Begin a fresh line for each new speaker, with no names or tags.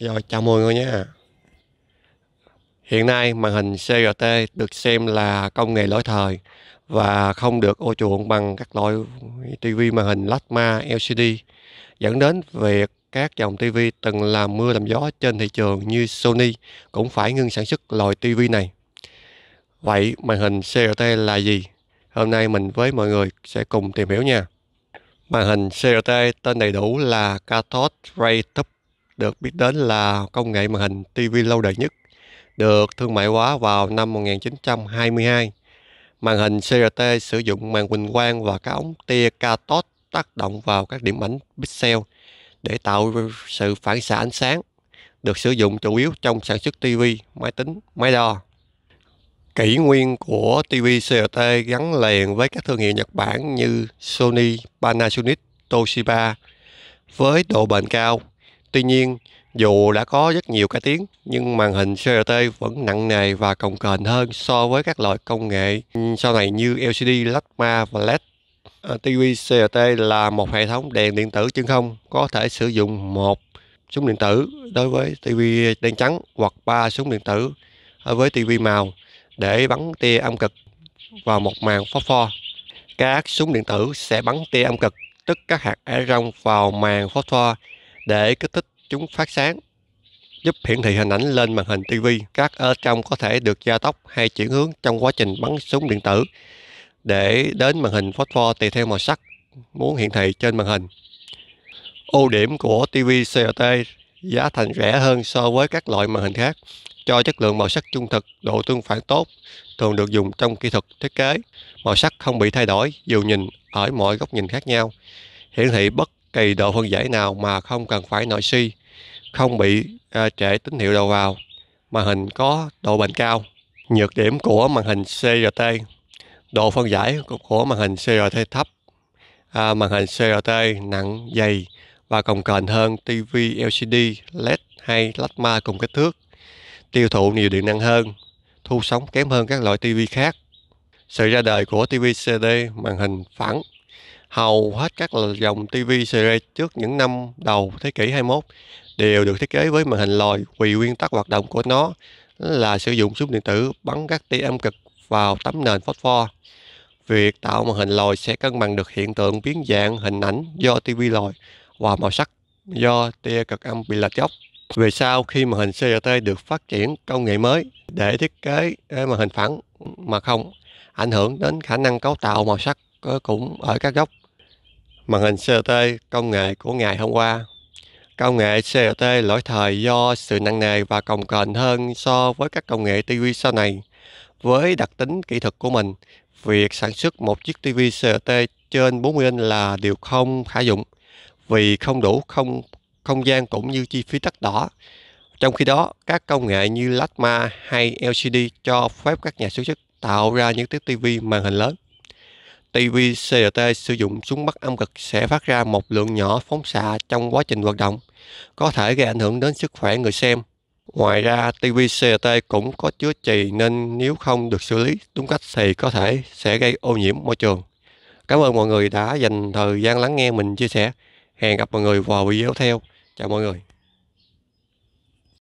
Rồi chào mọi người nhé. Hiện nay màn hình CRT được xem là công nghệ lỗi thời và không được ô chuộng bằng các loại TV màn hình plasma LCD dẫn đến việc các dòng TV từng làm mưa làm gió trên thị trường như Sony cũng phải ngưng sản xuất loại TV này. Vậy màn hình CRT là gì? Hôm nay mình với mọi người sẽ cùng tìm hiểu nha. Màn hình CRT tên đầy đủ là Cathode Ray Tube được biết đến là công nghệ màn hình TV lâu đời nhất, được thương mại hóa vào năm 1922. Màn hình CRT sử dụng màn huỳnh quang và các ống tia cathode tác động vào các điểm ảnh pixel để tạo sự phản xạ ánh sáng, được sử dụng chủ yếu trong sản xuất TV, máy tính, máy đo. Kỷ nguyên của TV CRT gắn liền với các thương hiệu Nhật Bản như Sony, Panasonic, Toshiba với độ bền cao, Tuy nhiên, dù đã có rất nhiều cải tiến, nhưng màn hình CRT vẫn nặng nề và cồng kềnh hơn so với các loại công nghệ sau này như LCD, LACMA và LED. À, TV CRT là một hệ thống đèn điện tử chân không có thể sử dụng một súng điện tử đối với TV đen trắng hoặc ba súng điện tử đối với TV màu để bắn tia âm cực vào một màn phốt pho. Các súng điện tử sẽ bắn tia âm cực, tức các hạt arong vào màn phốt pho để kích thích chúng phát sáng giúp hiển thị hình ảnh lên màn hình TV. Các ở trong có thể được gia tốc hay chuyển hướng trong quá trình bắn súng điện tử để đến màn hình phosphor tùy theo màu sắc muốn hiển thị trên màn hình. Ưu điểm của TV CRT giá thành rẻ hơn so với các loại màn hình khác cho chất lượng màu sắc trung thực, độ tương phản tốt, thường được dùng trong kỹ thuật thiết kế. Màu sắc không bị thay đổi dù nhìn ở mọi góc nhìn khác nhau, hiển thị bất kỳ độ phân giải nào mà không cần phải nội suy, không bị à, trễ tín hiệu đầu vào, màn hình có độ bền cao. Nhược điểm của màn hình CRT, độ phân giải của màn hình CRT thấp, à, màn hình CRT nặng dày và cồng kềnh hơn TV LCD, LED hay plasma cùng kích thước, tiêu thụ nhiều điện năng hơn, thu sóng kém hơn các loại TV khác. Sự ra đời của TV CD màn hình phẳng Hầu hết các dòng TV series trước những năm đầu thế kỷ 21 đều được thiết kế với màn hình lồi vì nguyên tắc hoạt động của nó là sử dụng súng điện tử bắn các tia âm cực vào tấm nền phosphor. Việc tạo màn hình lồi sẽ cân bằng được hiện tượng biến dạng hình ảnh do TV lồi và màu sắc do tia cực âm bị lệch góc. Về sau khi màn hình CRT được phát triển công nghệ mới để thiết kế màn hình phẳng mà không ảnh hưởng đến khả năng cấu tạo màu sắc cũng ở các góc màn hình CRT công nghệ của ngày hôm qua. Công nghệ CRT lỗi thời do sự nặng nề và cồng kềnh hơn so với các công nghệ TV sau này. Với đặc tính kỹ thuật của mình, việc sản xuất một chiếc TV CRT trên 40 inch là điều không khả dụng vì không đủ không không gian cũng như chi phí đắt đỏ. Trong khi đó, các công nghệ như LATMA hay LCD cho phép các nhà sản xuất tạo ra những chiếc TV màn hình lớn. TV CRT sử dụng súng bắt âm cực sẽ phát ra một lượng nhỏ phóng xạ trong quá trình hoạt động, có thể gây ảnh hưởng đến sức khỏe người xem. Ngoài ra, TV CRT cũng có chứa trì nên nếu không được xử lý đúng cách thì có thể sẽ gây ô nhiễm môi trường. Cảm ơn mọi người đã dành thời gian lắng nghe mình chia sẻ. Hẹn gặp mọi người vào video theo. Chào mọi người.